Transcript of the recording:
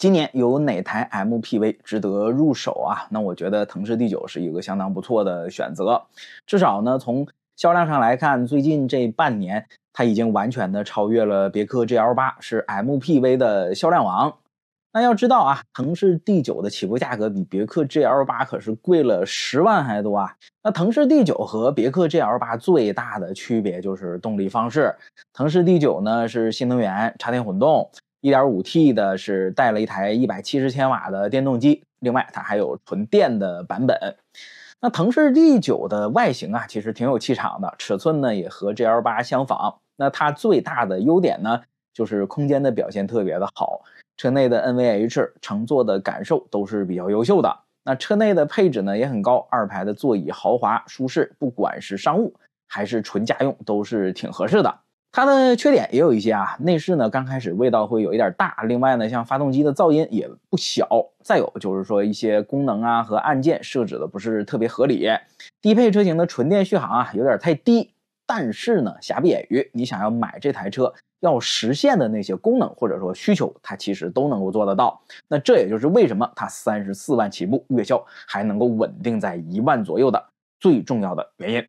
今年有哪台 MPV 值得入手啊？那我觉得腾势 D9 是一个相当不错的选择。至少呢，从销量上来看，最近这半年它已经完全的超越了别克 GL8，是 MPV 的销量王。那要知道啊，腾势 D9 的起步价格比别克 GL8 可是贵了十万还多啊。那腾势 D9 和别克 GL8 最大的区别就是动力方式，腾势 D9 呢是新能源插电混动。1.5T 的，是带了一台170千瓦的电动机，另外它还有纯电的版本。那腾势 D9 的外形啊，其实挺有气场的，尺寸呢也和 GL8 相仿。那它最大的优点呢，就是空间的表现特别的好，车内的 NVH、乘坐的感受都是比较优秀的。那车内的配置呢也很高，二排的座椅豪华舒适，不管是商务还是纯家用都是挺合适的。它的缺点也有一些啊，内饰呢刚开始味道会有一点大，另外呢像发动机的噪音也不小，再有就是说一些功能啊和按键设置的不是特别合理，低配车型的纯电续航啊有点太低，但是呢瑕不掩瑜，你想要买这台车要实现的那些功能或者说需求，它其实都能够做得到，那这也就是为什么它三十四万起步，月销还能够稳定在一万左右的最重要的原因。